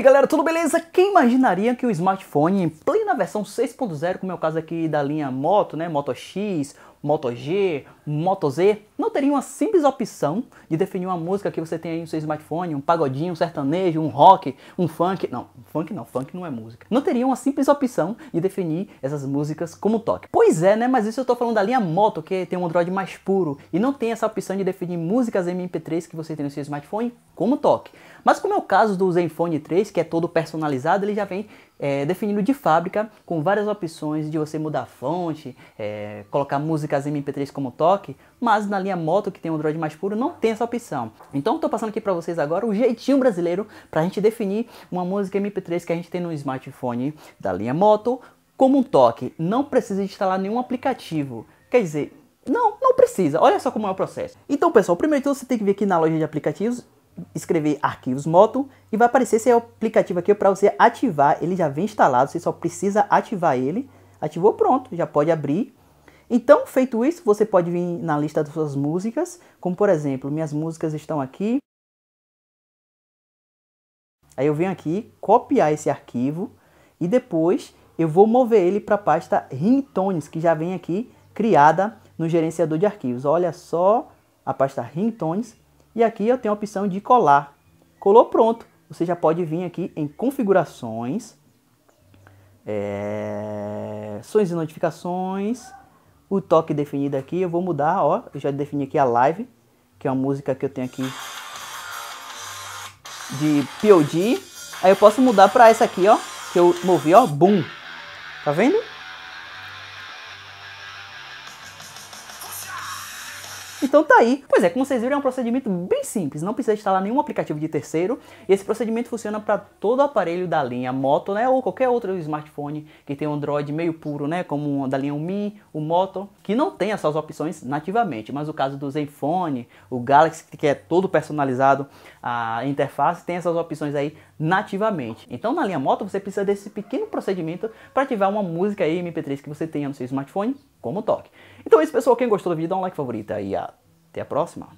aí galera, tudo beleza? Quem imaginaria que o smartphone em plena versão 6.0, como é o caso aqui da linha Moto, né, Moto X Moto G, Moto Z, não teria uma simples opção de definir uma música que você tem aí no seu smartphone, um pagodinho, um sertanejo, um rock, um funk. Não, funk não, funk não é música. Não teria uma simples opção de definir essas músicas como toque. Pois é, né? Mas isso eu tô falando da linha Moto, que tem um Android mais puro e não tem essa opção de definir músicas MP3 que você tem no seu smartphone como toque. Mas como é o caso do Zenfone 3, que é todo personalizado, ele já vem é, eh, definido de fábrica com várias opções de você mudar a fonte, é, colocar música músicas MP3 como toque, mas na linha Moto, que tem um Android mais puro, não tem essa opção. Então estou passando aqui para vocês agora o jeitinho brasileiro para a gente definir uma música MP3 que a gente tem no smartphone da linha Moto como um toque. Não precisa instalar nenhum aplicativo. Quer dizer, não, não precisa. Olha só como é o processo. Então, pessoal, primeiro de tudo você tem que vir aqui na loja de aplicativos escrever arquivos moto e vai aparecer esse aplicativo aqui para você ativar. Ele já vem instalado, você só precisa ativar ele. Ativou, pronto, já pode abrir então, feito isso, você pode vir na lista das suas músicas, como por exemplo, minhas músicas estão aqui. Aí eu venho aqui, copiar esse arquivo e depois eu vou mover ele para a pasta ringtones, que já vem aqui criada no gerenciador de arquivos. Olha só a pasta ringtones e aqui eu tenho a opção de colar. Colou pronto. Você já pode vir aqui em configurações, é... sons e notificações, o toque definido aqui, eu vou mudar, ó, eu já defini aqui a live, que é uma música que eu tenho aqui de POD. Aí eu posso mudar pra essa aqui, ó, que eu movi, ó, boom. Tá vendo? Então tá aí. Pois é, como vocês viram, é um procedimento bem simples. Não precisa instalar nenhum aplicativo de terceiro. E esse procedimento funciona para todo aparelho da linha Moto, né? Ou qualquer outro smartphone que tem um Android meio puro, né? Como o da linha Mi, o Moto, que não tem essas opções nativamente. Mas o caso do Zenfone, o Galaxy, que é todo personalizado a interface, tem essas opções aí nativamente. Então na linha Moto você precisa desse pequeno procedimento para ativar uma música aí MP3 que você tenha no seu smartphone como toque. Então é isso, pessoal. Quem gostou do vídeo, dá um like favorito aí. Até a próxima.